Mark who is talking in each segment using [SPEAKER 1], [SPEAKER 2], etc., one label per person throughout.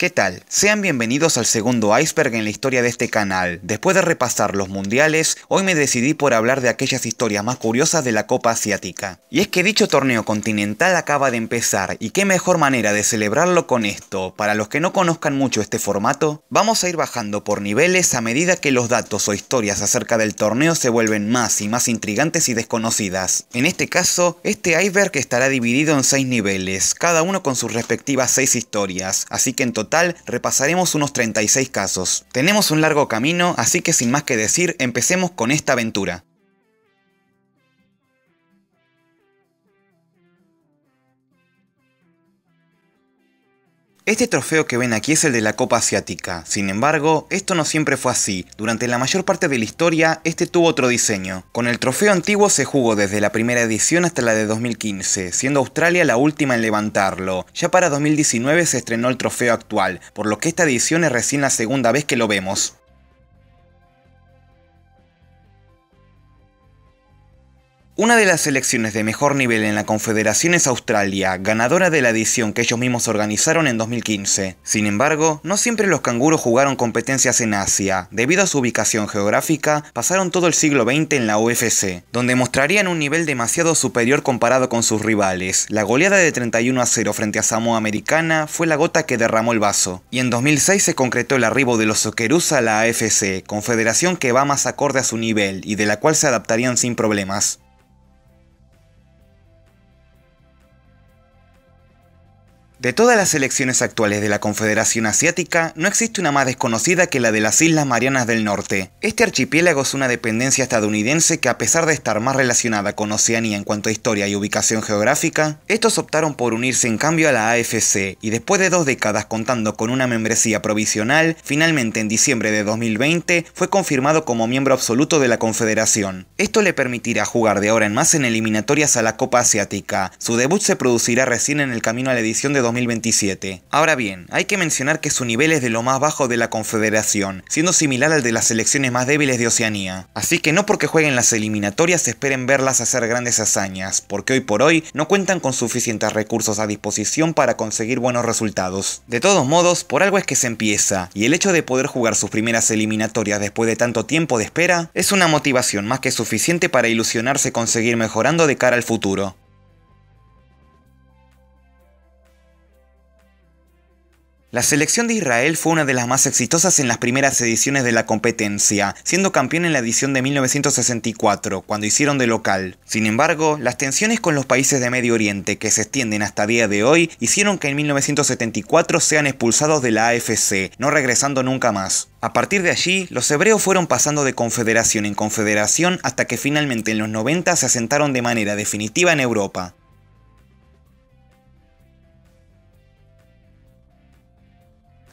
[SPEAKER 1] ¿Qué tal? Sean bienvenidos al segundo iceberg en la historia de este canal. Después de repasar los mundiales, hoy me decidí por hablar de aquellas historias más curiosas de la Copa Asiática. Y es que dicho torneo continental acaba de empezar, y qué mejor manera de celebrarlo con esto. Para los que no conozcan mucho este formato, vamos a ir bajando por niveles a medida que los datos o historias acerca del torneo se vuelven más y más intrigantes y desconocidas. En este caso, este iceberg estará dividido en 6 niveles, cada uno con sus respectivas 6 historias, así que en total repasaremos unos 36 casos. Tenemos un largo camino, así que sin más que decir, empecemos con esta aventura. Este trofeo que ven aquí es el de la Copa Asiática. Sin embargo, esto no siempre fue así. Durante la mayor parte de la historia, este tuvo otro diseño. Con el trofeo antiguo se jugó desde la primera edición hasta la de 2015, siendo Australia la última en levantarlo. Ya para 2019 se estrenó el trofeo actual, por lo que esta edición es recién la segunda vez que lo vemos. Una de las selecciones de mejor nivel en la Confederación es Australia, ganadora de la edición que ellos mismos organizaron en 2015. Sin embargo, no siempre los canguros jugaron competencias en Asia. Debido a su ubicación geográfica, pasaron todo el siglo XX en la UFC, donde mostrarían un nivel demasiado superior comparado con sus rivales. La goleada de 31 a 0 frente a Samoa Americana fue la gota que derramó el vaso. Y en 2006 se concretó el arribo de los Soquerus a la AFC, confederación que va más acorde a su nivel y de la cual se adaptarían sin problemas. De todas las elecciones actuales de la Confederación Asiática, no existe una más desconocida que la de las Islas Marianas del Norte. Este archipiélago es una dependencia estadounidense que a pesar de estar más relacionada con Oceanía en cuanto a historia y ubicación geográfica, estos optaron por unirse en cambio a la AFC y después de dos décadas contando con una membresía provisional, finalmente en diciembre de 2020 fue confirmado como miembro absoluto de la Confederación. Esto le permitirá jugar de ahora en más en eliminatorias a la Copa Asiática. Su debut se producirá recién en el camino a la edición de 2027. Ahora bien, hay que mencionar que su nivel es de lo más bajo de la Confederación, siendo similar al de las selecciones más débiles de Oceanía. Así que no porque jueguen las eliminatorias esperen verlas hacer grandes hazañas, porque hoy por hoy no cuentan con suficientes recursos a disposición para conseguir buenos resultados. De todos modos, por algo es que se empieza, y el hecho de poder jugar sus primeras eliminatorias después de tanto tiempo de espera es una motivación más que suficiente para ilusionarse conseguir mejorando de cara al futuro. La selección de Israel fue una de las más exitosas en las primeras ediciones de la competencia, siendo campeón en la edición de 1964, cuando hicieron de local. Sin embargo, las tensiones con los países de Medio Oriente, que se extienden hasta día de hoy, hicieron que en 1974 sean expulsados de la AFC, no regresando nunca más. A partir de allí, los hebreos fueron pasando de confederación en confederación hasta que finalmente en los 90 se asentaron de manera definitiva en Europa.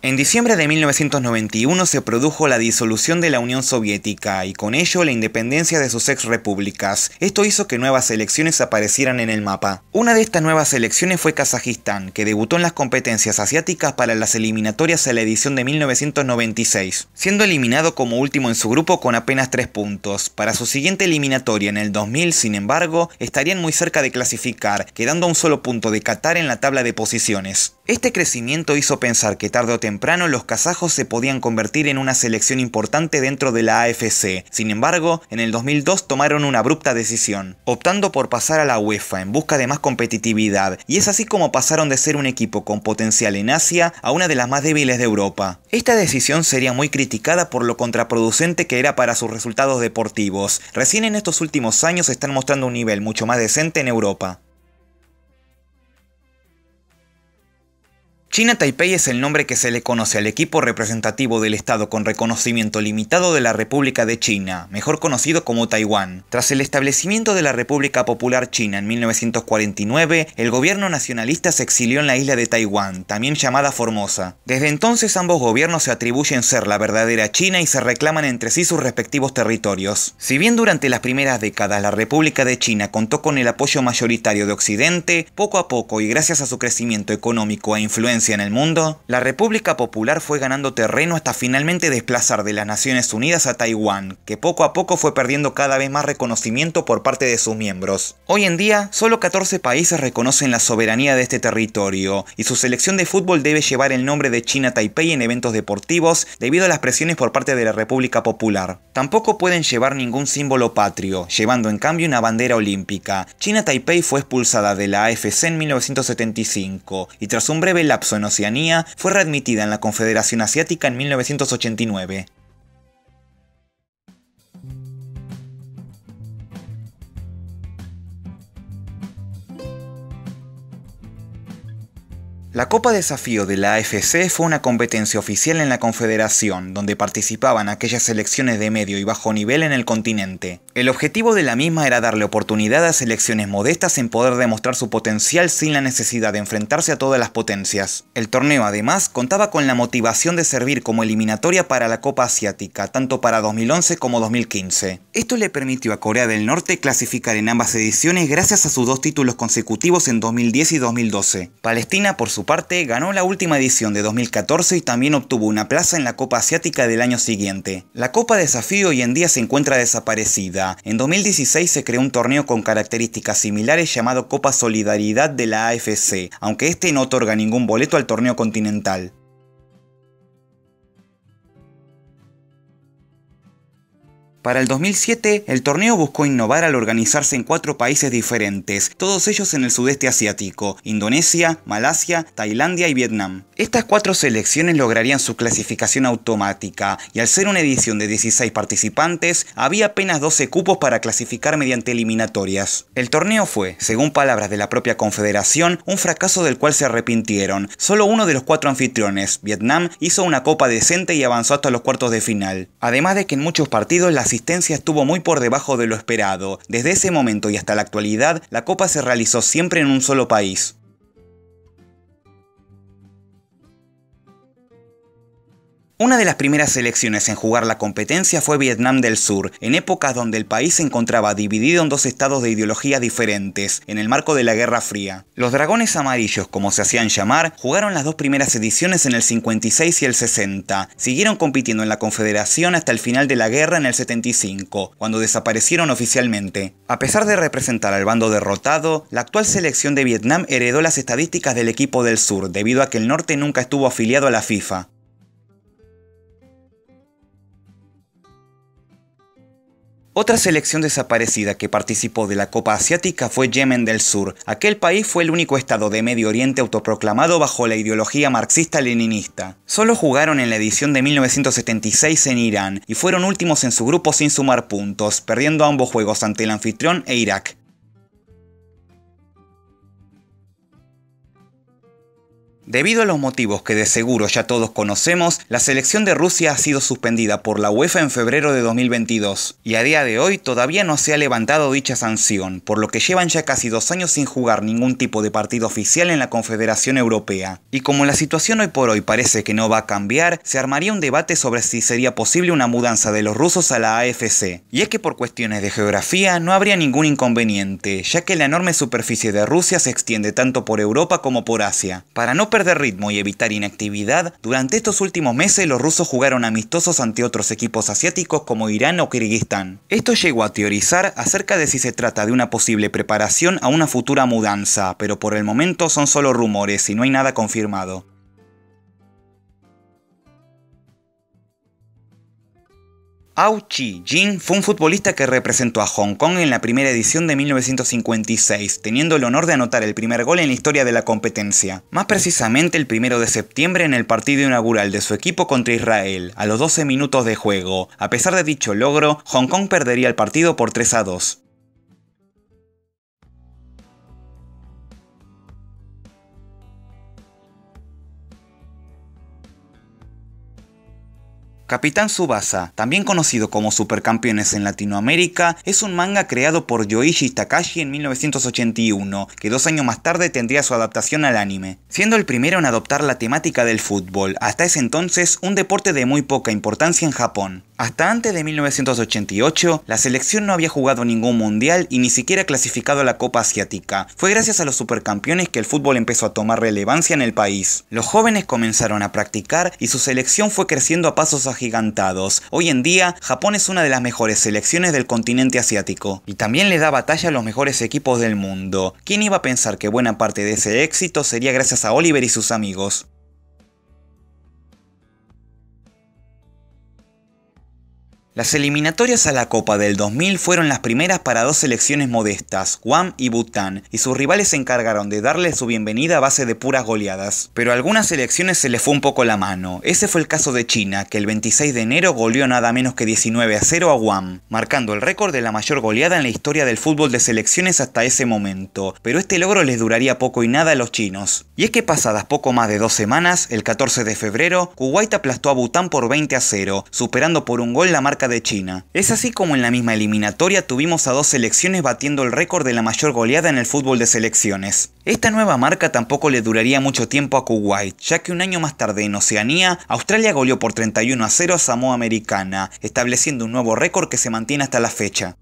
[SPEAKER 1] En diciembre de 1991 se produjo la disolución de la Unión Soviética y con ello la independencia de sus ex repúblicas. Esto hizo que nuevas elecciones aparecieran en el mapa. Una de estas nuevas elecciones fue Kazajistán, que debutó en las competencias asiáticas para las eliminatorias a la edición de 1996, siendo eliminado como último en su grupo con apenas 3 puntos. Para su siguiente eliminatoria en el 2000, sin embargo, estarían muy cerca de clasificar, quedando a un solo punto de Qatar en la tabla de posiciones. Este crecimiento hizo pensar que tarde o temprano los kazajos se podían convertir en una selección importante dentro de la AFC. Sin embargo, en el 2002 tomaron una abrupta decisión, optando por pasar a la UEFA en busca de más competitividad, y es así como pasaron de ser un equipo con potencial en Asia a una de las más débiles de Europa. Esta decisión sería muy criticada por lo contraproducente que era para sus resultados deportivos. Recién en estos últimos años están mostrando un nivel mucho más decente en Europa. China Taipei es el nombre que se le conoce al equipo representativo del Estado con reconocimiento limitado de la República de China, mejor conocido como Taiwán. Tras el establecimiento de la República Popular China en 1949, el gobierno nacionalista se exilió en la isla de Taiwán, también llamada Formosa. Desde entonces ambos gobiernos se atribuyen ser la verdadera China y se reclaman entre sí sus respectivos territorios. Si bien durante las primeras décadas la República de China contó con el apoyo mayoritario de Occidente, poco a poco y gracias a su crecimiento económico e influencia en el mundo, la República Popular fue ganando terreno hasta finalmente desplazar de las Naciones Unidas a Taiwán, que poco a poco fue perdiendo cada vez más reconocimiento por parte de sus miembros. Hoy en día, solo 14 países reconocen la soberanía de este territorio, y su selección de fútbol debe llevar el nombre de China Taipei en eventos deportivos debido a las presiones por parte de la República Popular. Tampoco pueden llevar ningún símbolo patrio, llevando en cambio una bandera olímpica. China Taipei fue expulsada de la AFC en 1975, y tras un breve lapso en Oceanía, fue readmitida en la Confederación Asiática en 1989. La Copa Desafío de la AFC fue una competencia oficial en la Confederación, donde participaban aquellas selecciones de medio y bajo nivel en el continente. El objetivo de la misma era darle oportunidad a selecciones modestas en poder demostrar su potencial sin la necesidad de enfrentarse a todas las potencias. El torneo además contaba con la motivación de servir como eliminatoria para la Copa Asiática, tanto para 2011 como 2015. Esto le permitió a Corea del Norte clasificar en ambas ediciones gracias a sus dos títulos consecutivos en 2010 y 2012. Palestina, por su parte, ganó la última edición de 2014 y también obtuvo una plaza en la Copa Asiática del año siguiente. La Copa Desafío hoy en día se encuentra desaparecida. En 2016 se creó un torneo con características similares llamado Copa Solidaridad de la AFC, aunque este no otorga ningún boleto al torneo continental. Para el 2007, el torneo buscó innovar al organizarse en cuatro países diferentes, todos ellos en el sudeste asiático, Indonesia, Malasia, Tailandia y Vietnam. Estas cuatro selecciones lograrían su clasificación automática, y al ser una edición de 16 participantes, había apenas 12 cupos para clasificar mediante eliminatorias. El torneo fue, según palabras de la propia confederación, un fracaso del cual se arrepintieron. Solo uno de los cuatro anfitriones, Vietnam, hizo una copa decente y avanzó hasta los cuartos de final. Además de que en muchos partidos la la asistencia estuvo muy por debajo de lo esperado. Desde ese momento y hasta la actualidad, la Copa se realizó siempre en un solo país. Una de las primeras selecciones en jugar la competencia fue Vietnam del Sur, en épocas donde el país se encontraba dividido en dos estados de ideología diferentes, en el marco de la Guerra Fría. Los Dragones Amarillos, como se hacían llamar, jugaron las dos primeras ediciones en el 56 y el 60. Siguieron compitiendo en la Confederación hasta el final de la guerra en el 75, cuando desaparecieron oficialmente. A pesar de representar al bando derrotado, la actual selección de Vietnam heredó las estadísticas del equipo del Sur, debido a que el norte nunca estuvo afiliado a la FIFA. Otra selección desaparecida que participó de la Copa Asiática fue Yemen del Sur. Aquel país fue el único estado de Medio Oriente autoproclamado bajo la ideología marxista-leninista. Solo jugaron en la edición de 1976 en Irán y fueron últimos en su grupo sin sumar puntos, perdiendo ambos juegos ante el anfitrión e Irak. Debido a los motivos que de seguro ya todos conocemos, la selección de Rusia ha sido suspendida por la UEFA en febrero de 2022 y a día de hoy todavía no se ha levantado dicha sanción, por lo que llevan ya casi dos años sin jugar ningún tipo de partido oficial en la Confederación Europea. Y como la situación hoy por hoy parece que no va a cambiar, se armaría un debate sobre si sería posible una mudanza de los rusos a la AFC. Y es que por cuestiones de geografía no habría ningún inconveniente, ya que la enorme superficie de Rusia se extiende tanto por Europa como por Asia. Para no de ritmo y evitar inactividad, durante estos últimos meses los rusos jugaron amistosos ante otros equipos asiáticos como Irán o Kirguistán. Esto llegó a teorizar acerca de si se trata de una posible preparación a una futura mudanza, pero por el momento son solo rumores y no hay nada confirmado. Au Chi Jin fue un futbolista que representó a Hong Kong en la primera edición de 1956, teniendo el honor de anotar el primer gol en la historia de la competencia, más precisamente el primero de septiembre en el partido inaugural de su equipo contra Israel, a los 12 minutos de juego. A pesar de dicho logro, Hong Kong perdería el partido por 3 a 2. Capitán Subasa, también conocido como Supercampeones en Latinoamérica, es un manga creado por Yoichi Takashi en 1981, que dos años más tarde tendría su adaptación al anime, siendo el primero en adoptar la temática del fútbol, hasta ese entonces un deporte de muy poca importancia en Japón. Hasta antes de 1988, la selección no había jugado ningún mundial y ni siquiera clasificado a la Copa Asiática. Fue gracias a los supercampeones que el fútbol empezó a tomar relevancia en el país. Los jóvenes comenzaron a practicar y su selección fue creciendo a pasos gigantados. Hoy en día, Japón es una de las mejores selecciones del continente asiático y también le da batalla a los mejores equipos del mundo. ¿Quién iba a pensar que buena parte de ese éxito sería gracias a Oliver y sus amigos? Las eliminatorias a la Copa del 2000 fueron las primeras para dos selecciones modestas, Guam y Bután, y sus rivales se encargaron de darle su bienvenida a base de puras goleadas. Pero a algunas selecciones se les fue un poco la mano. Ese fue el caso de China, que el 26 de enero goleó nada menos que 19 a 0 a Guam, marcando el récord de la mayor goleada en la historia del fútbol de selecciones hasta ese momento. Pero este logro les duraría poco y nada a los chinos. Y es que pasadas poco más de dos semanas, el 14 de febrero, Kuwait aplastó a Bután por 20 a 0, superando por un gol la marca de China. Es así como en la misma eliminatoria tuvimos a dos selecciones batiendo el récord de la mayor goleada en el fútbol de selecciones. Esta nueva marca tampoco le duraría mucho tiempo a Kuwait, ya que un año más tarde en Oceanía, Australia goleó por 31 a 0 a Samoa Americana, estableciendo un nuevo récord que se mantiene hasta la fecha.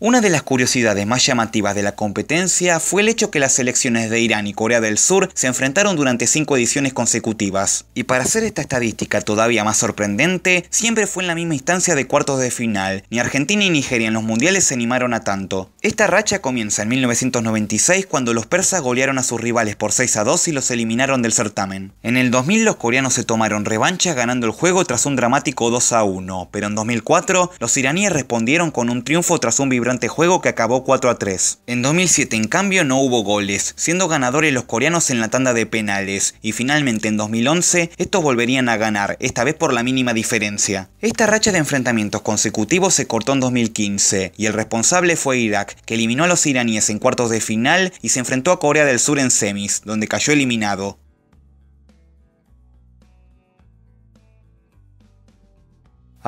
[SPEAKER 1] Una de las curiosidades más llamativas de la competencia fue el hecho que las selecciones de Irán y Corea del Sur se enfrentaron durante cinco ediciones consecutivas. Y para hacer esta estadística todavía más sorprendente, siempre fue en la misma instancia de cuartos de final. Ni Argentina ni Nigeria en los mundiales se animaron a tanto. Esta racha comienza en 1996 cuando los persas golearon a sus rivales por 6 a 2 y los eliminaron del certamen. En el 2000 los coreanos se tomaron revancha ganando el juego tras un dramático 2 a 1, pero en 2004 los iraníes respondieron con un triunfo tras un vibrante juego que acabó 4 a 3. En 2007 en cambio no hubo goles, siendo ganadores los coreanos en la tanda de penales, y finalmente en 2011 estos volverían a ganar, esta vez por la mínima diferencia. Esta racha de enfrentamientos consecutivos se cortó en 2015, y el responsable fue Irak, que eliminó a los iraníes en cuartos de final y se enfrentó a Corea del Sur en semis, donde cayó eliminado.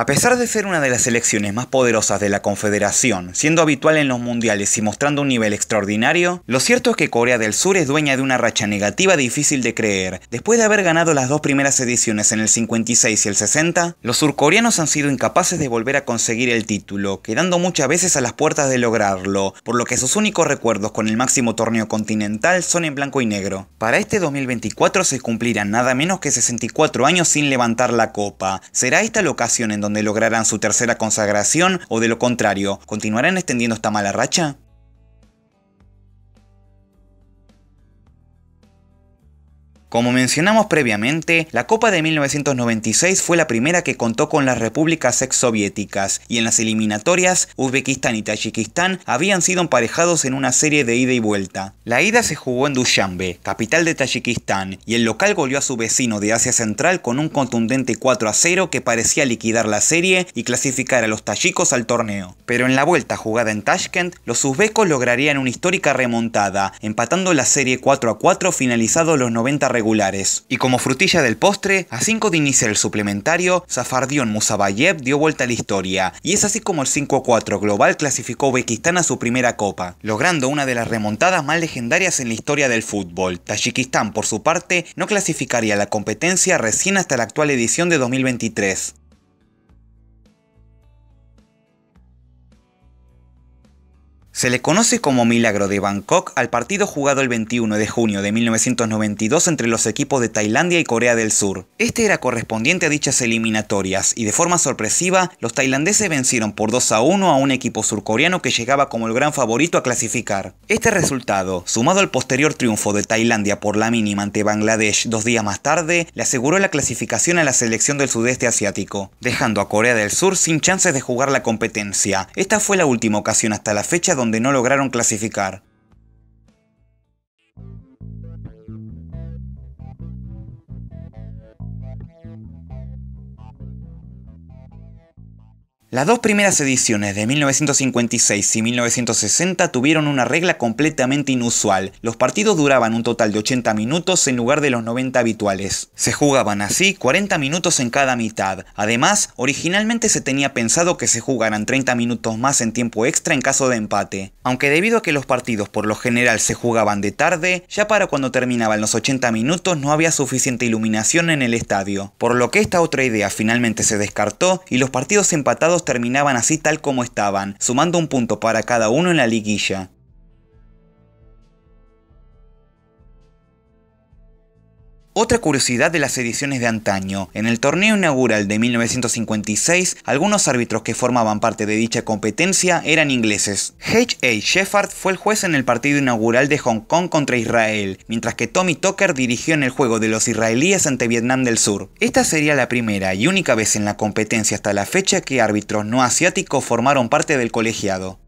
[SPEAKER 1] A pesar de ser una de las selecciones más poderosas de la Confederación, siendo habitual en los mundiales y mostrando un nivel extraordinario, lo cierto es que Corea del Sur es dueña de una racha negativa difícil de creer. Después de haber ganado las dos primeras ediciones en el 56 y el 60, los surcoreanos han sido incapaces de volver a conseguir el título, quedando muchas veces a las puertas de lograrlo, por lo que sus únicos recuerdos con el máximo torneo continental son en blanco y negro. Para este 2024 se cumplirán nada menos que 64 años sin levantar la copa. Será esta la ocasión en donde donde lograrán su tercera consagración o de lo contrario, ¿continuarán extendiendo esta mala racha? Como mencionamos previamente, la Copa de 1996 fue la primera que contó con las repúblicas exsoviéticas y en las eliminatorias Uzbekistán y Tayikistán habían sido emparejados en una serie de ida y vuelta. La ida se jugó en Dushanbe, capital de Tayikistán, y el local goleó a su vecino de Asia Central con un contundente 4 a 0 que parecía liquidar la serie y clasificar a los tayikos al torneo. Pero en la vuelta jugada en Tashkent, los uzbekos lograrían una histórica remontada, empatando la serie 4 a 4 finalizados los 90 y como frutilla del postre, a 5 de iniciar el suplementario, Zafardion Musabayev dio vuelta a la historia, y es así como el 5-4 global clasificó a Uzbekistán a su primera copa, logrando una de las remontadas más legendarias en la historia del fútbol. Tayikistán, por su parte, no clasificaría la competencia recién hasta la actual edición de 2023. Se le conoce como Milagro de Bangkok al partido jugado el 21 de junio de 1992 entre los equipos de Tailandia y Corea del Sur. Este era correspondiente a dichas eliminatorias y de forma sorpresiva los tailandeses vencieron por 2 a 1 a un equipo surcoreano que llegaba como el gran favorito a clasificar. Este resultado, sumado al posterior triunfo de Tailandia por la mínima ante Bangladesh dos días más tarde, le aseguró la clasificación a la selección del sudeste asiático, dejando a Corea del Sur sin chances de jugar la competencia. Esta fue la última ocasión hasta la fecha donde ...donde no lograron clasificar. Las dos primeras ediciones de 1956 y 1960 tuvieron una regla completamente inusual. Los partidos duraban un total de 80 minutos en lugar de los 90 habituales. Se jugaban así 40 minutos en cada mitad. Además, originalmente se tenía pensado que se jugaran 30 minutos más en tiempo extra en caso de empate. Aunque debido a que los partidos por lo general se jugaban de tarde, ya para cuando terminaban los 80 minutos no había suficiente iluminación en el estadio. Por lo que esta otra idea finalmente se descartó y los partidos empatados terminaban así tal como estaban, sumando un punto para cada uno en la liguilla. Otra curiosidad de las ediciones de antaño, en el torneo inaugural de 1956, algunos árbitros que formaban parte de dicha competencia eran ingleses. H. A. Sheffard fue el juez en el partido inaugural de Hong Kong contra Israel, mientras que Tommy Tucker dirigió en el juego de los israelíes ante Vietnam del Sur. Esta sería la primera y única vez en la competencia hasta la fecha que árbitros no asiáticos formaron parte del colegiado.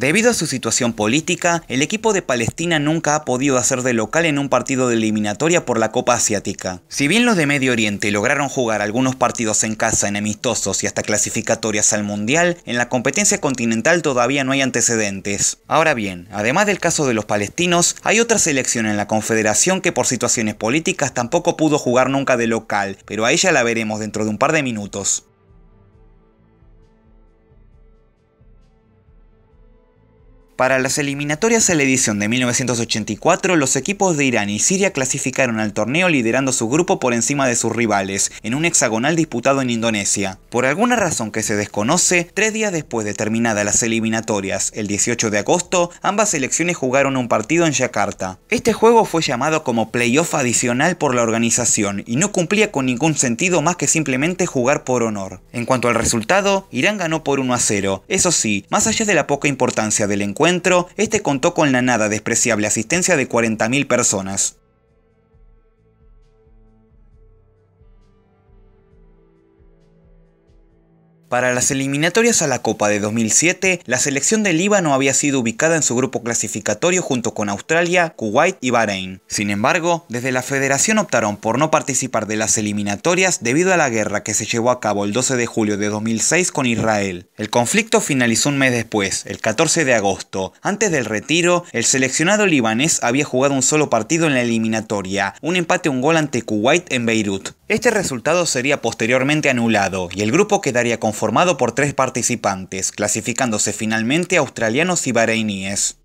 [SPEAKER 1] Debido a su situación política, el equipo de Palestina nunca ha podido hacer de local en un partido de eliminatoria por la Copa Asiática. Si bien los de Medio Oriente lograron jugar algunos partidos en casa, en amistosos y hasta clasificatorias al Mundial, en la competencia continental todavía no hay antecedentes. Ahora bien, además del caso de los palestinos, hay otra selección en la Confederación que por situaciones políticas tampoco pudo jugar nunca de local, pero a ella la veremos dentro de un par de minutos. Para las eliminatorias a la edición de 1984, los equipos de Irán y Siria clasificaron al torneo liderando su grupo por encima de sus rivales, en un hexagonal disputado en Indonesia. Por alguna razón que se desconoce, tres días después de terminadas las eliminatorias, el 18 de agosto, ambas selecciones jugaron un partido en Yakarta. Este juego fue llamado como playoff adicional por la organización y no cumplía con ningún sentido más que simplemente jugar por honor. En cuanto al resultado, Irán ganó por 1 a 0. Eso sí, más allá de la poca importancia del encuentro, este contó con la nada despreciable asistencia de 40.000 personas. Para las eliminatorias a la Copa de 2007, la selección de Líbano había sido ubicada en su grupo clasificatorio junto con Australia, Kuwait y Bahrein. Sin embargo, desde la federación optaron por no participar de las eliminatorias debido a la guerra que se llevó a cabo el 12 de julio de 2006 con Israel. El conflicto finalizó un mes después, el 14 de agosto. Antes del retiro, el seleccionado libanés había jugado un solo partido en la eliminatoria, un empate un gol ante Kuwait en Beirut. Este resultado sería posteriormente anulado y el grupo quedaría conformado por tres participantes, clasificándose finalmente australianos y bahreiníes.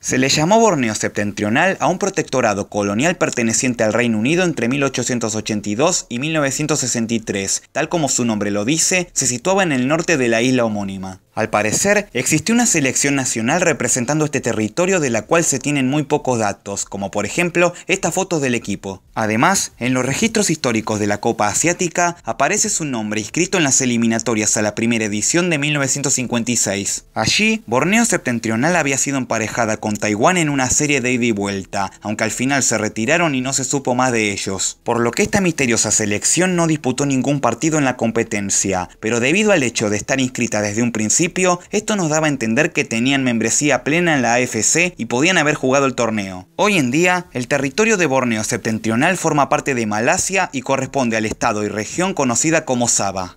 [SPEAKER 1] Se le llamó Borneo septentrional a un protectorado colonial perteneciente al Reino Unido entre 1882 y 1963. Tal como su nombre lo dice, se situaba en el norte de la isla homónima. Al parecer, existió una selección nacional representando este territorio de la cual se tienen muy pocos datos, como por ejemplo estas fotos del equipo. Además, en los registros históricos de la Copa Asiática aparece su nombre inscrito en las eliminatorias a la primera edición de 1956. Allí, Borneo Septentrional había sido emparejada con Taiwán en una serie de ida y vuelta, aunque al final se retiraron y no se supo más de ellos, por lo que esta misteriosa selección no disputó ningún partido en la competencia, pero debido al hecho de estar inscrita desde un principio, esto nos daba a entender que tenían membresía plena en la AFC y podían haber jugado el torneo. Hoy en día, el territorio de Borneo septentrional forma parte de Malasia y corresponde al estado y región conocida como Sabah.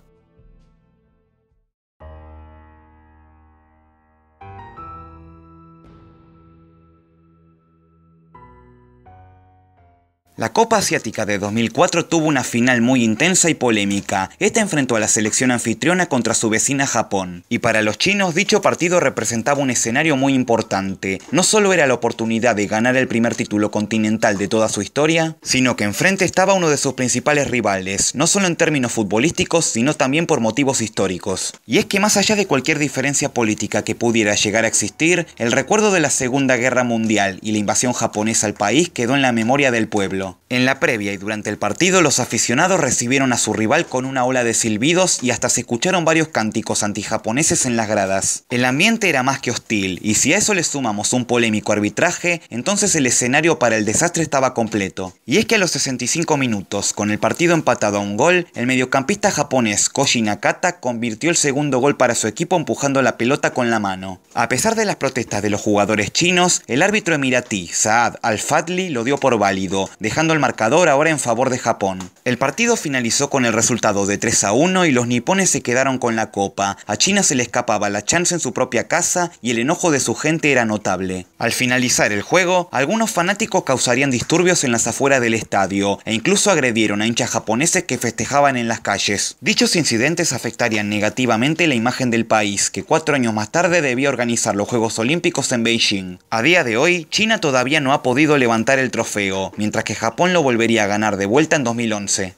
[SPEAKER 1] La Copa Asiática de 2004 tuvo una final muy intensa y polémica. Esta enfrentó a la selección anfitriona contra su vecina Japón. Y para los chinos dicho partido representaba un escenario muy importante. No solo era la oportunidad de ganar el primer título continental de toda su historia, sino que enfrente estaba uno de sus principales rivales, no solo en términos futbolísticos, sino también por motivos históricos. Y es que más allá de cualquier diferencia política que pudiera llegar a existir, el recuerdo de la Segunda Guerra Mundial y la invasión japonesa al país quedó en la memoria del pueblo. En la previa y durante el partido, los aficionados recibieron a su rival con una ola de silbidos y hasta se escucharon varios cánticos antijaponeses en las gradas. El ambiente era más que hostil, y si a eso le sumamos un polémico arbitraje, entonces el escenario para el desastre estaba completo. Y es que a los 65 minutos, con el partido empatado a un gol, el mediocampista japonés Koji Nakata convirtió el segundo gol para su equipo empujando la pelota con la mano. A pesar de las protestas de los jugadores chinos, el árbitro emiratí, Saad Al-Fadli, lo dio por válido, dejando el marcador ahora en favor de Japón. El partido finalizó con el resultado de 3 a 1 y los nipones se quedaron con la copa. A China se le escapaba la chance en su propia casa y el enojo de su gente era notable. Al finalizar el juego, algunos fanáticos causarían disturbios en las afueras del estadio e incluso agredieron a hinchas japoneses que festejaban en las calles. Dichos incidentes afectarían negativamente la imagen del país, que cuatro años más tarde debía organizar los Juegos Olímpicos en Beijing. A día de hoy, China todavía no ha podido levantar el trofeo, mientras que Japón Japón lo volvería a ganar de vuelta en 2011.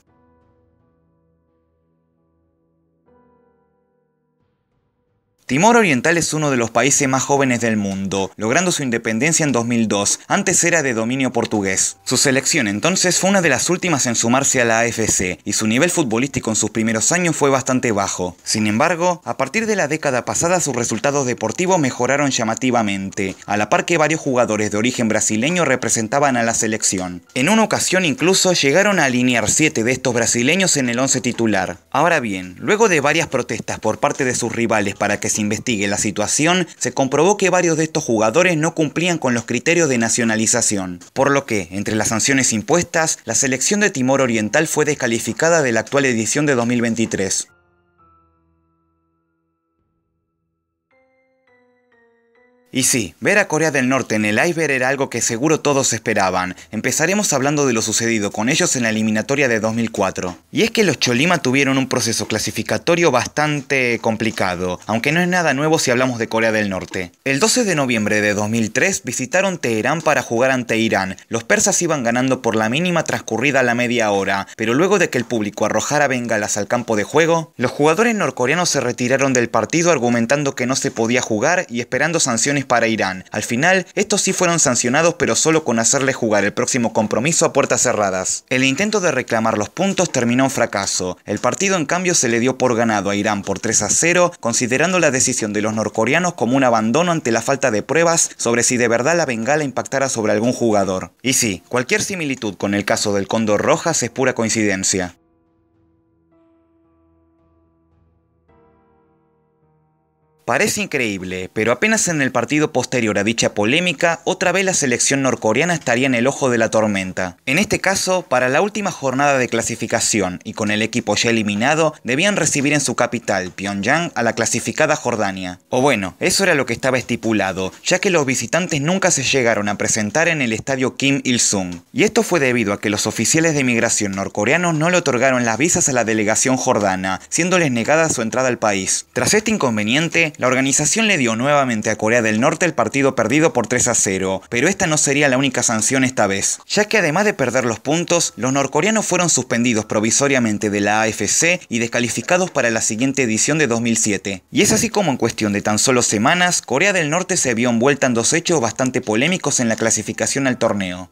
[SPEAKER 1] Timor Oriental es uno de los países más jóvenes del mundo, logrando su independencia en 2002, antes era de dominio portugués. Su selección entonces fue una de las últimas en sumarse a la AFC, y su nivel futbolístico en sus primeros años fue bastante bajo. Sin embargo, a partir de la década pasada sus resultados deportivos mejoraron llamativamente, a la par que varios jugadores de origen brasileño representaban a la selección. En una ocasión incluso llegaron a alinear 7 de estos brasileños en el 11 titular. Ahora bien, luego de varias protestas por parte de sus rivales para que investigue la situación, se comprobó que varios de estos jugadores no cumplían con los criterios de nacionalización, por lo que, entre las sanciones impuestas, la selección de Timor Oriental fue descalificada de la actual edición de 2023. Y sí, ver a Corea del Norte en el iceberg era algo que seguro todos esperaban. Empezaremos hablando de lo sucedido con ellos en la eliminatoria de 2004. Y es que los Cholima tuvieron un proceso clasificatorio bastante complicado, aunque no es nada nuevo si hablamos de Corea del Norte. El 12 de noviembre de 2003 visitaron Teherán para jugar ante Irán. Los persas iban ganando por la mínima transcurrida la media hora, pero luego de que el público arrojara bengalas al campo de juego, los jugadores norcoreanos se retiraron del partido argumentando que no se podía jugar y esperando sanciones para Irán. Al final, estos sí fueron sancionados pero solo con hacerle jugar el próximo compromiso a puertas cerradas. El intento de reclamar los puntos terminó en fracaso. El partido en cambio se le dio por ganado a Irán por 3 a 0, considerando la decisión de los norcoreanos como un abandono ante la falta de pruebas sobre si de verdad la bengala impactara sobre algún jugador. Y sí, cualquier similitud con el caso del Cóndor Rojas es pura coincidencia. Parece increíble, pero apenas en el partido posterior a dicha polémica, otra vez la selección norcoreana estaría en el ojo de la tormenta. En este caso, para la última jornada de clasificación y con el equipo ya eliminado, debían recibir en su capital, Pyongyang, a la clasificada Jordania. O bueno, eso era lo que estaba estipulado, ya que los visitantes nunca se llegaron a presentar en el estadio Kim Il-sung. Y esto fue debido a que los oficiales de inmigración norcoreanos no le otorgaron las visas a la delegación jordana, siéndoles negada su entrada al país. Tras este inconveniente, la organización le dio nuevamente a Corea del Norte el partido perdido por 3 a 0, pero esta no sería la única sanción esta vez, ya que además de perder los puntos, los norcoreanos fueron suspendidos provisoriamente de la AFC y descalificados para la siguiente edición de 2007. Y es así como en cuestión de tan solo semanas, Corea del Norte se vio envuelta en dos hechos bastante polémicos en la clasificación al torneo.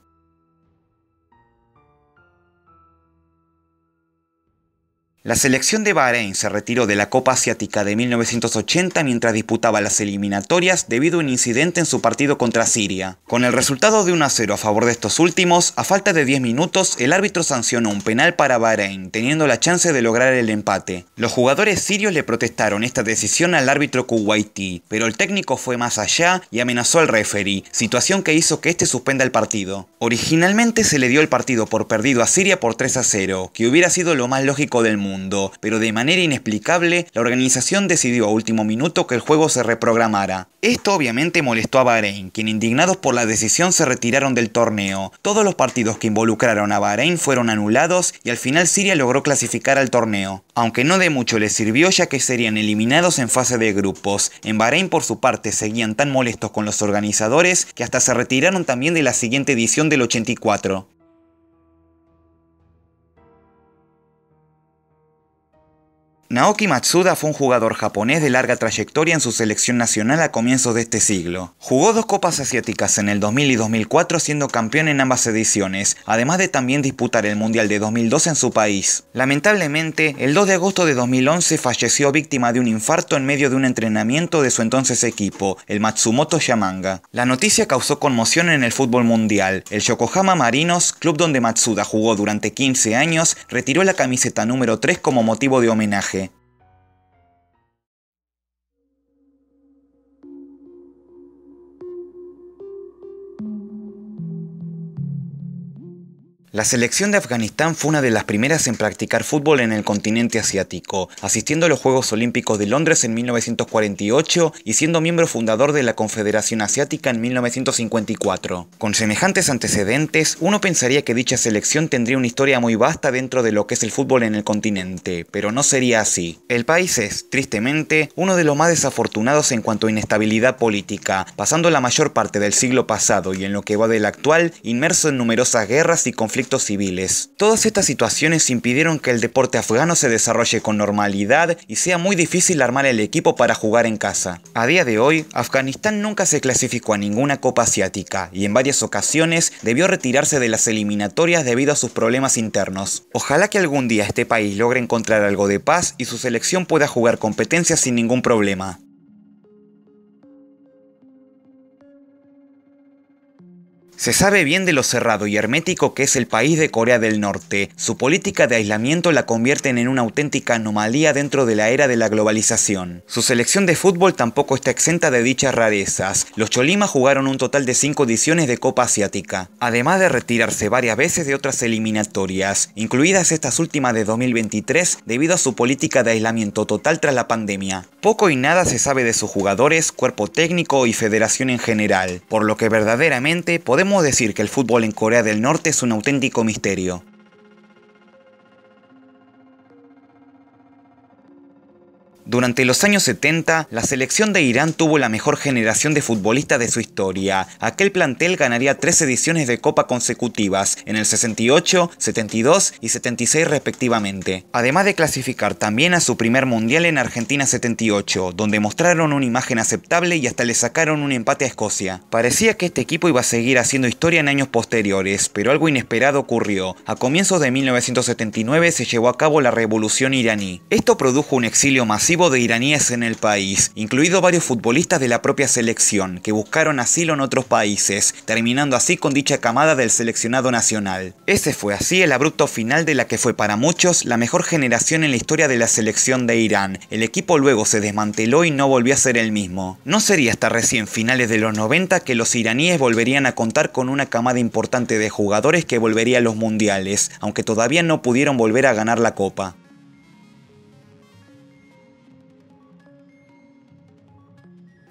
[SPEAKER 1] La selección de Bahrein se retiró de la Copa Asiática de 1980 mientras disputaba las eliminatorias debido a un incidente en su partido contra Siria. Con el resultado de 1 0 a favor de estos últimos, a falta de 10 minutos, el árbitro sancionó un penal para Bahrein, teniendo la chance de lograr el empate. Los jugadores sirios le protestaron esta decisión al árbitro kuwaití, pero el técnico fue más allá y amenazó al referee, situación que hizo que este suspenda el partido. Originalmente se le dio el partido por perdido a Siria por 3 a 0, que hubiera sido lo más lógico del mundo pero de manera inexplicable la organización decidió a último minuto que el juego se reprogramara. Esto obviamente molestó a Bahrein, quien indignados por la decisión se retiraron del torneo. Todos los partidos que involucraron a Bahrein fueron anulados y al final Siria logró clasificar al torneo, aunque no de mucho les sirvió ya que serían eliminados en fase de grupos. En Bahrein por su parte seguían tan molestos con los organizadores que hasta se retiraron también de la siguiente edición del 84. Naoki Matsuda fue un jugador japonés de larga trayectoria en su selección nacional a comienzos de este siglo. Jugó dos copas asiáticas en el 2000 y 2004 siendo campeón en ambas ediciones, además de también disputar el Mundial de 2002 en su país. Lamentablemente, el 2 de agosto de 2011 falleció víctima de un infarto en medio de un entrenamiento de su entonces equipo, el Matsumoto Yamanga. La noticia causó conmoción en el fútbol mundial. El Yokohama Marinos, club donde Matsuda jugó durante 15 años, retiró la camiseta número 3 como motivo de homenaje. La selección de Afganistán fue una de las primeras en practicar fútbol en el continente asiático, asistiendo a los Juegos Olímpicos de Londres en 1948 y siendo miembro fundador de la Confederación Asiática en 1954. Con semejantes antecedentes, uno pensaría que dicha selección tendría una historia muy vasta dentro de lo que es el fútbol en el continente, pero no sería así. El país es, tristemente, uno de los más desafortunados en cuanto a inestabilidad política, pasando la mayor parte del siglo pasado y en lo que va del actual, inmerso en numerosas guerras y conflictos civiles. Todas estas situaciones impidieron que el deporte afgano se desarrolle con normalidad y sea muy difícil armar el equipo para jugar en casa. A día de hoy, Afganistán nunca se clasificó a ninguna Copa Asiática y en varias ocasiones debió retirarse de las eliminatorias debido a sus problemas internos. Ojalá que algún día este país logre encontrar algo de paz y su selección pueda jugar competencias sin ningún problema. Se sabe bien de lo cerrado y hermético que es el país de Corea del Norte. Su política de aislamiento la convierten en una auténtica anomalía dentro de la era de la globalización. Su selección de fútbol tampoco está exenta de dichas rarezas. Los cholimas jugaron un total de 5 ediciones de Copa Asiática, además de retirarse varias veces de otras eliminatorias, incluidas estas últimas de 2023 debido a su política de aislamiento total tras la pandemia. Poco y nada se sabe de sus jugadores, cuerpo técnico y federación en general, por lo que verdaderamente podemos decir que el fútbol en Corea del Norte es un auténtico misterio. Durante los años 70, la selección de Irán tuvo la mejor generación de futbolistas de su historia. Aquel plantel ganaría tres ediciones de Copa consecutivas, en el 68, 72 y 76 respectivamente. Además de clasificar también a su primer mundial en Argentina 78, donde mostraron una imagen aceptable y hasta le sacaron un empate a Escocia. Parecía que este equipo iba a seguir haciendo historia en años posteriores, pero algo inesperado ocurrió. A comienzos de 1979 se llevó a cabo la revolución iraní. Esto produjo un exilio masivo de iraníes en el país, incluido varios futbolistas de la propia selección, que buscaron asilo en otros países, terminando así con dicha camada del seleccionado nacional. Ese fue así el abrupto final de la que fue para muchos la mejor generación en la historia de la selección de Irán. El equipo luego se desmanteló y no volvió a ser el mismo. No sería hasta recién finales de los 90 que los iraníes volverían a contar con una camada importante de jugadores que volvería a los mundiales, aunque todavía no pudieron volver a ganar la copa.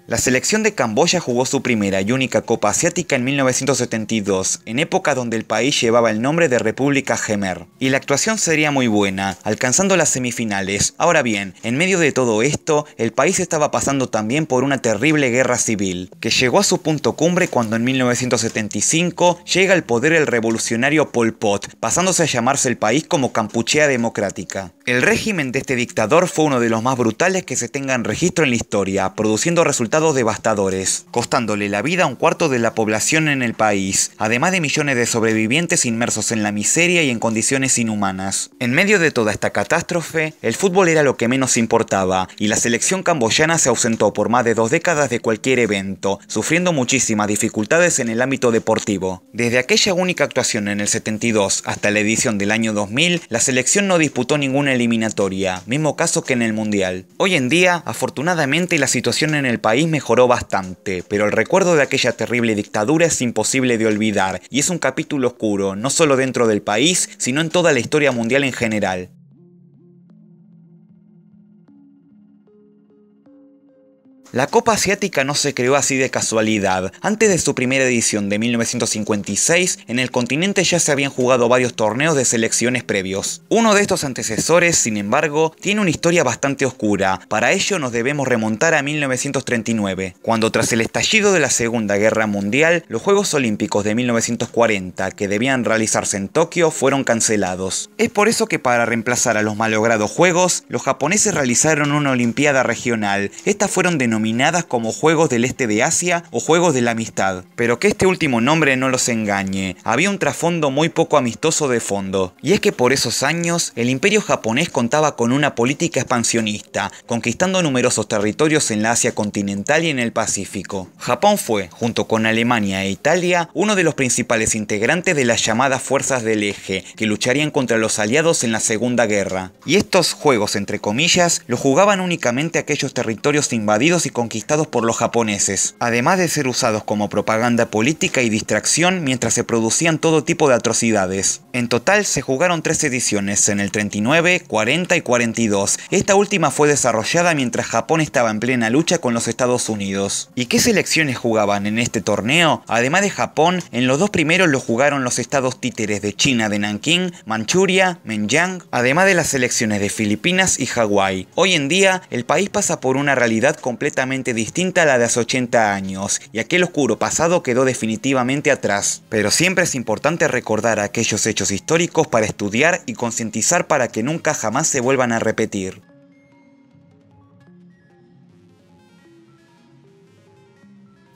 [SPEAKER 1] La selección de Camboya jugó su primera y única Copa Asiática en 1972, en época donde el país llevaba el nombre de República Gemer, y la actuación sería muy buena, alcanzando las semifinales. Ahora bien, en medio de todo esto, el país estaba pasando también por una terrible guerra civil, que llegó a su punto cumbre cuando en 1975 llega al poder el revolucionario Pol Pot, pasándose a llamarse el país como Campuchea Democrática. El régimen de este dictador fue uno de los más brutales que se tengan registro en la historia, produciendo resultados devastadores, costándole la vida a un cuarto de la población en el país, además de millones de sobrevivientes inmersos en la miseria y en condiciones inhumanas. En medio de toda esta catástrofe, el fútbol era lo que menos importaba, y la selección camboyana se ausentó por más de dos décadas de cualquier evento, sufriendo muchísimas dificultades en el ámbito deportivo. Desde aquella única actuación en el 72 hasta la edición del año 2000, la selección no disputó ninguna eliminatoria, mismo caso que en el Mundial. Hoy en día, afortunadamente, la situación en el país mejoró bastante, pero el recuerdo de aquella terrible dictadura es imposible de olvidar y es un capítulo oscuro, no solo dentro del país, sino en toda la historia mundial en general. La Copa Asiática no se creó así de casualidad. Antes de su primera edición de 1956, en el continente ya se habían jugado varios torneos de selecciones previos. Uno de estos antecesores, sin embargo, tiene una historia bastante oscura. Para ello nos debemos remontar a 1939, cuando tras el estallido de la Segunda Guerra Mundial, los Juegos Olímpicos de 1940, que debían realizarse en Tokio, fueron cancelados. Es por eso que para reemplazar a los malogrados Juegos, los japoneses realizaron una Olimpiada regional. Estas fueron denominadas denominadas como Juegos del Este de Asia o Juegos de la Amistad. Pero que este último nombre no los engañe, había un trasfondo muy poco amistoso de fondo, y es que por esos años el imperio japonés contaba con una política expansionista, conquistando numerosos territorios en la Asia continental y en el Pacífico. Japón fue, junto con Alemania e Italia, uno de los principales integrantes de las llamadas fuerzas del eje, que lucharían contra los aliados en la Segunda Guerra. Y estos juegos, entre comillas, los jugaban únicamente aquellos territorios invadidos y conquistados por los japoneses, además de ser usados como propaganda política y distracción mientras se producían todo tipo de atrocidades. En total se jugaron tres ediciones, en el 39, 40 y 42. Esta última fue desarrollada mientras Japón estaba en plena lucha con los Estados Unidos. ¿Y qué selecciones jugaban en este torneo? Además de Japón, en los dos primeros lo jugaron los estados títeres de China de Nanking, Manchuria, Menjiang, además de las selecciones de Filipinas y Hawái. Hoy en día, el país pasa por una realidad completamente distinta a la de hace 80 años, y aquel oscuro pasado quedó definitivamente atrás. Pero siempre es importante recordar aquellos hechos históricos para estudiar y concientizar para que nunca jamás se vuelvan a repetir.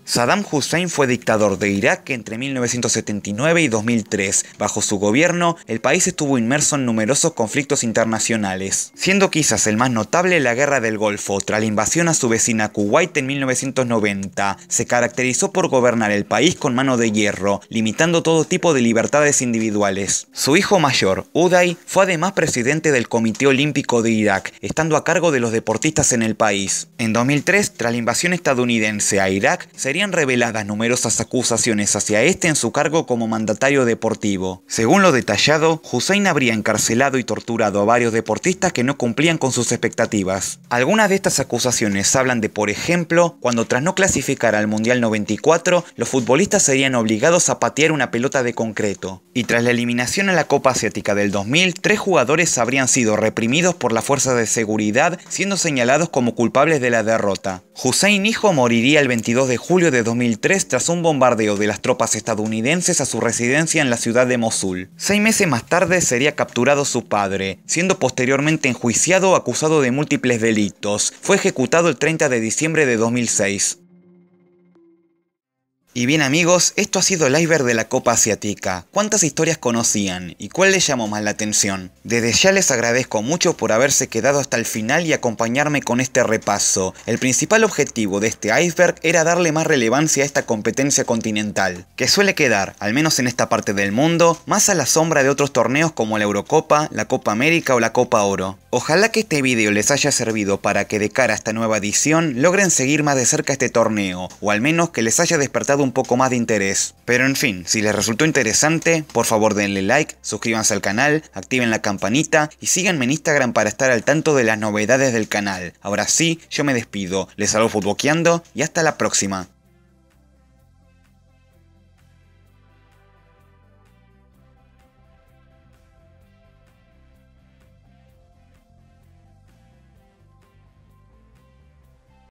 [SPEAKER 1] Saddam Hussein fue dictador de Irak entre 1979 y 2003. Bajo su gobierno, el país estuvo inmerso en numerosos conflictos internacionales, siendo quizás el más notable la Guerra del Golfo, tras la invasión a su vecina Kuwait en 1990. Se caracterizó por gobernar el país con mano de hierro, limitando todo tipo de libertades individuales. Su hijo mayor, Uday, fue además presidente del Comité Olímpico de Irak, estando a cargo de los deportistas en el país. En 2003, tras la invasión estadounidense a Irak, sería reveladas numerosas acusaciones hacia este en su cargo como mandatario deportivo. Según lo detallado, Hussein habría encarcelado y torturado a varios deportistas que no cumplían con sus expectativas. Algunas de estas acusaciones hablan de, por ejemplo, cuando tras no clasificar al Mundial 94, los futbolistas serían obligados a patear una pelota de concreto. Y tras la eliminación a la Copa Asiática del 2000, tres jugadores habrían sido reprimidos por la fuerza de seguridad, siendo señalados como culpables de la derrota. Hussein hijo moriría el 22 de julio de 2003 tras un bombardeo de las tropas estadounidenses a su residencia en la ciudad de Mosul. Seis meses más tarde sería capturado su padre, siendo posteriormente enjuiciado acusado de múltiples delitos. Fue ejecutado el 30 de diciembre de 2006. Y bien amigos, esto ha sido el iceberg de la Copa Asiática. ¿Cuántas historias conocían y cuál les llamó más la atención? Desde ya les agradezco mucho por haberse quedado hasta el final y acompañarme con este repaso. El principal objetivo de este iceberg era darle más relevancia a esta competencia continental, que suele quedar, al menos en esta parte del mundo, más a la sombra de otros torneos como la Eurocopa, la Copa América o la Copa Oro. Ojalá que este video les haya servido para que de cara a esta nueva edición logren seguir más de cerca este torneo, o al menos que les haya despertado un poco más de interés. Pero en fin, si les resultó interesante, por favor denle like, suscríbanse al canal, activen la campanita y síganme en Instagram para estar al tanto de las novedades del canal. Ahora sí, yo me despido, les saludo futboqueando y hasta la próxima.